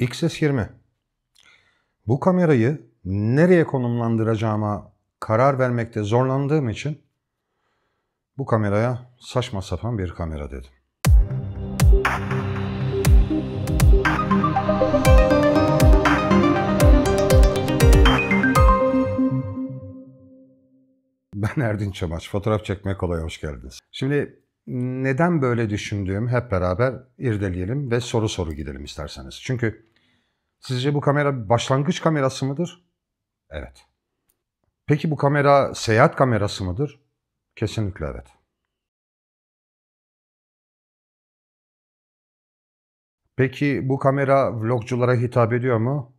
XS20. Bu kamerayı nereye konumlandıracağıma karar vermekte zorlandığım için bu kameraya saçma sapan bir kamera dedim. Ben Erdin Çamaç. Fotoğraf çekmeye kolay hoş geldiniz. Şimdi neden böyle düşündüğüm hep beraber irdeleyelim ve soru soru gidelim isterseniz. Çünkü sizce bu kamera başlangıç kamerası mıdır? Evet. Peki bu kamera seyahat kamerası mıdır? Kesinlikle evet. Peki bu kamera vlogculara hitap ediyor mu?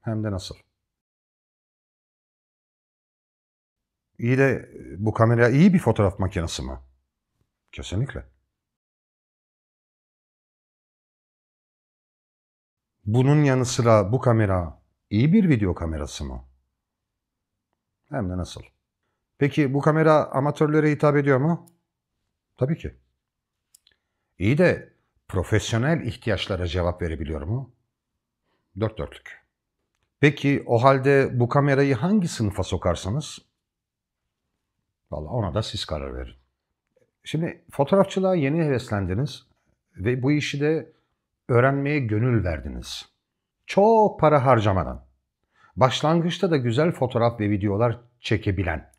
Hem de nasıl? İyi de bu kamera iyi bir fotoğraf makinesi mi? Kesinlikle. Bunun yanı sıra bu kamera iyi bir video kamerası mı? Hem de nasıl? Peki bu kamera amatörlere hitap ediyor mu? Tabii ki. İyi de profesyonel ihtiyaçlara cevap verebiliyor mu? Dört dörtlük. Peki o halde bu kamerayı hangi sınıfa sokarsanız, Valla ona da siz karar verin. Şimdi fotoğrafçılığa yeni heveslendiniz ve bu işi de öğrenmeye gönül verdiniz. Çok para harcamadan. Başlangıçta da güzel fotoğraf ve videolar çekebilen.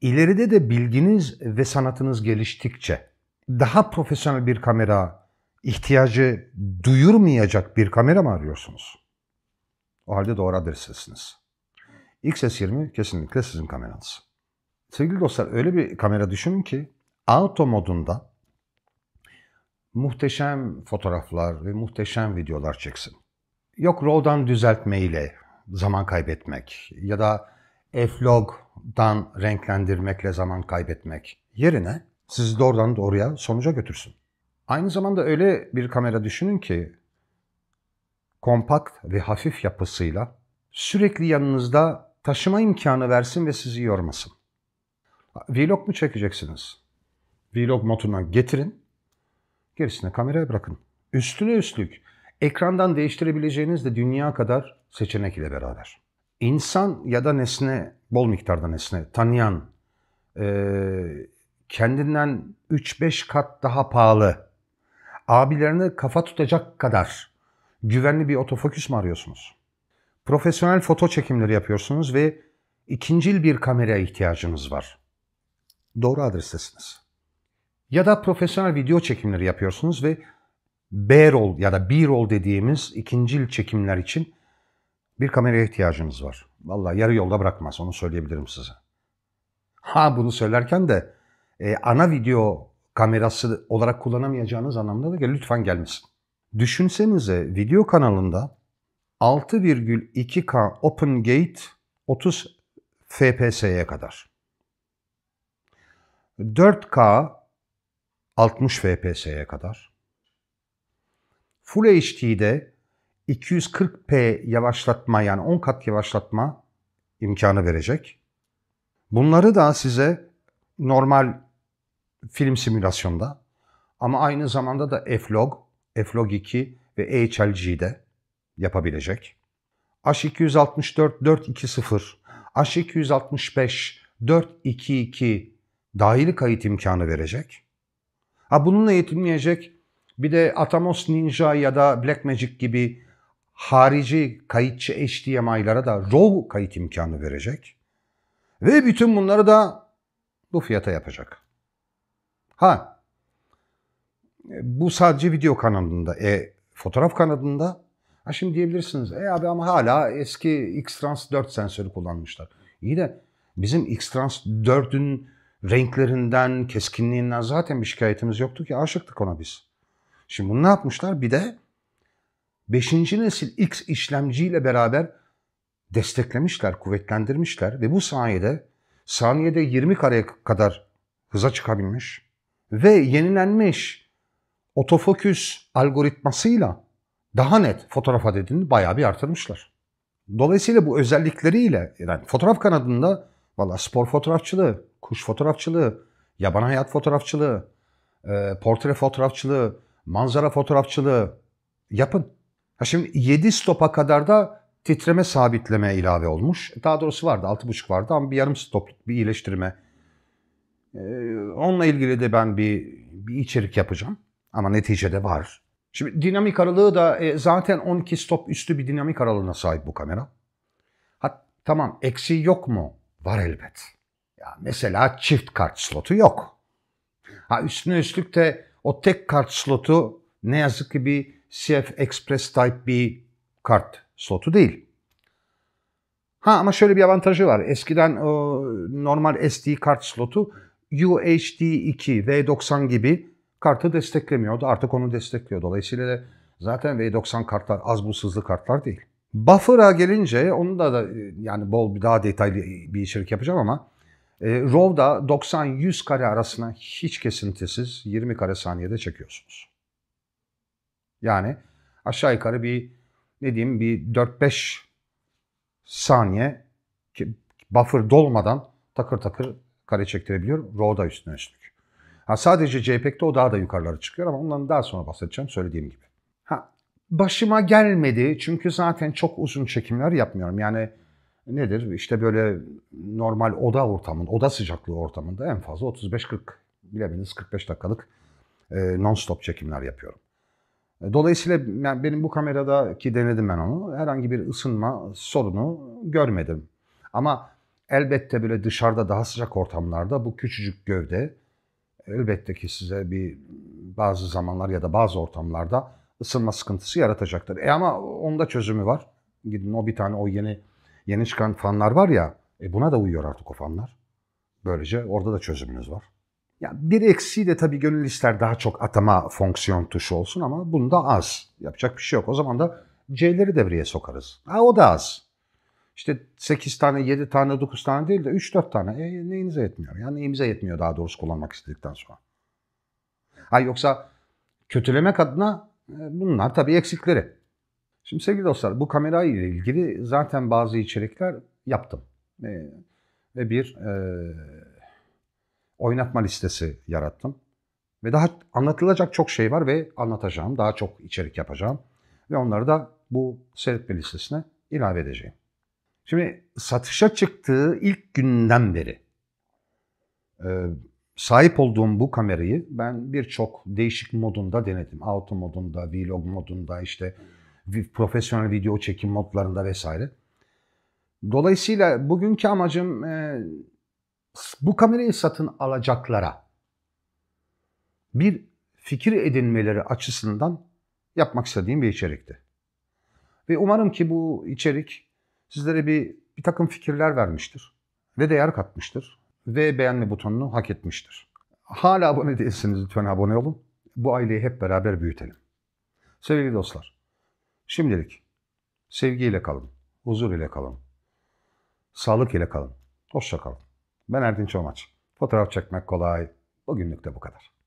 ileride de bilginiz ve sanatınız geliştikçe daha profesyonel bir kamera ihtiyacı duyurmayacak bir kamera mı arıyorsunuz? O halde doğru adrestesiniz. XS20 kesinlikle sizin kameranız. Sevgili dostlar öyle bir kamera düşünün ki Auto modunda muhteşem fotoğraflar ve muhteşem videolar çeksin. Yok RAW'dan düzeltmeyle zaman kaybetmek ya da F-Log'dan renklendirmekle zaman kaybetmek yerine sizi doğrudan doğruya sonuca götürsün. Aynı zamanda öyle bir kamera düşünün ki kompakt ve hafif yapısıyla sürekli yanınızda taşıma imkanı versin ve sizi yormasın. Vlog mu çekeceksiniz? Vlog modundan getirin. Gerisini kameraya bırakın. Üstüne üstlük ekrandan değiştirebileceğiniz de dünya kadar seçenek ile beraber. İnsan ya da nesne, bol miktarda nesne, tanıyan, e, kendinden 3-5 kat daha pahalı, abilerini kafa tutacak kadar güvenli bir otofokus mu arıyorsunuz? Profesyonel foto çekimleri yapıyorsunuz ve ikincil bir kameraya ihtiyacınız var. Doğru adrestesiniz. Ya da profesyonel video çekimleri yapıyorsunuz ve B-roll ya da B-roll dediğimiz ikinci çekimler için bir kameraya ihtiyacınız var. Valla yarı yolda bırakmaz onu söyleyebilirim size. Ha bunu söylerken de e, ana video kamerası olarak kullanamayacağınız anlamda da gel, lütfen gelmesin. Düşünsenize video kanalında 6,2K Open Gate 30 FPS'ye kadar. 4K 60 FPS'ye kadar. Full HD'de 240p yavaşlatma yani 10 kat yavaşlatma imkanı verecek. Bunları da size normal film simülasyonda ama aynı zamanda da F-Log, F-Log 2 ve HLG'de yapabilecek. H264 420, H265 422 dahili kayıt imkanı verecek. Ha bununla yetinmeyecek bir de Atamos Ninja ya da Blackmagic gibi harici kayıtçı HDMI'lara da RAW kayıt imkanı verecek. Ve bütün bunları da bu fiyata yapacak. Ha bu sadece video kanalında, e, fotoğraf kanalında. Ha şimdi diyebilirsiniz, e abi ama hala eski X-Trans 4 sensörü kullanmışlar. İyi de bizim X-Trans 4'ün renklerinden, keskinliğinden zaten bir şikayetimiz yoktu ki aşıktık ona biz. Şimdi bunu ne yapmışlar? Bir de 5. nesil X işlemciyle beraber desteklemişler, kuvvetlendirmişler ve bu sayede saniyede 20 kareye kadar hıza çıkabilmiş ve yenilenmiş otofoküs algoritmasıyla daha net fotoğraf adedini bayağı bir artırmışlar. Dolayısıyla bu özellikleriyle yani fotoğraf kanadında valla spor fotoğrafçılığı, kuş fotoğrafçılığı, yaban hayat fotoğrafçılığı, e, portre fotoğrafçılığı, manzara fotoğrafçılığı yapın. Ha şimdi 7 stopa kadar da titreme sabitleme ilave olmuş. E, daha doğrusu vardı 6.5 vardı ama bir yarım stopluk bir iyileştirme. Ee, onunla ilgili de ben bir, bir içerik yapacağım. Ama neticede var. Şimdi dinamik aralığı da e, zaten 12 stop üstü bir dinamik aralığına sahip bu kamera. Ha, tamam eksiği yok mu? Var elbet. Ya mesela çift kart slotu yok. Ha üstüne üstlük de o tek kart slotu ne yazık ki bir CF Express Type B kart slotu değil. Ha ama şöyle bir avantajı var. Eskiden o normal SD kart slotu UHD2, V90 gibi kartı desteklemiyordu. Artık onu destekliyor. Dolayısıyla da zaten V90 kartlar az buz hızlı kartlar değil. Buffer'a gelince onu da, da yani bol bir daha detaylı bir içerik yapacağım ama e, RAW'da 90-100 kare arasına hiç kesintisiz 20 kare saniyede çekiyorsunuz. Yani aşağı yukarı bir ne diyeyim bir 4-5 saniye buffer dolmadan takır takır kare çektirebiliyor. RAW'da üstüne üstlük. Ha, sadece JPEG'de o daha da yukarılara çıkıyor ama ondan daha sonra bahsedeceğim söylediğim gibi. Ha, başıma gelmedi çünkü zaten çok uzun çekimler yapmıyorum. Yani nedir? İşte böyle normal oda ortamında, oda sıcaklığı ortamında en fazla 35-40, bilemediniz 45 dakikalık e, non-stop çekimler yapıyorum. E, dolayısıyla yani benim bu kamerada ki denedim ben onu. Herhangi bir ısınma sorunu görmedim. Ama elbette böyle dışarıda daha sıcak ortamlarda bu küçücük gövde elbette ki size bir bazı zamanlar ya da bazı ortamlarda ısınma sıkıntısı yaratacaktır. E ama onda çözümü var. Gidin o bir tane o yeni yeni çıkan fanlar var ya e buna da uyuyor artık o fanlar. Böylece orada da çözümünüz var. Ya bir eksiği de tabii gönül ister daha çok atama fonksiyon tuşu olsun ama bunda az. Yapacak bir şey yok. O zaman da C'leri devreye sokarız. Ha o da az. İşte 8 tane, 7 tane, 9 tane değil de 3-4 tane. E, neyinize yetmiyor? Yani neyimize yetmiyor daha doğrusu kullanmak istedikten sonra. Ha yoksa kötülemek adına e, bunlar tabii eksikleri. Şimdi sevgili dostlar bu kamera ile ilgili zaten bazı içerikler yaptım. Ee, ve bir e, oynatma listesi yarattım. Ve daha anlatılacak çok şey var ve anlatacağım. Daha çok içerik yapacağım. Ve onları da bu seyretme listesine ilave edeceğim. Şimdi satışa çıktığı ilk günden beri e, sahip olduğum bu kamerayı ben birçok değişik modunda denedim. Auto modunda, vlog modunda, işte profesyonel video çekim modlarında vesaire. Dolayısıyla bugünkü amacım e, bu kamerayı satın alacaklara bir fikir edinmeleri açısından yapmak istediğim bir içerikti. Ve umarım ki bu içerik sizlere bir, bir takım fikirler vermiştir ve değer katmıştır ve beğenme butonunu hak etmiştir. Hala abone değilseniz lütfen abone olun. Bu aileyi hep beraber büyütelim. Sevgili dostlar, Şimdilik sevgiyle kalın, huzur ile kalın, sağlık ile kalın, hoşça kalın. Ben Erdinç Omaç. Fotoğraf çekmek kolay. Bugünlük de bu kadar.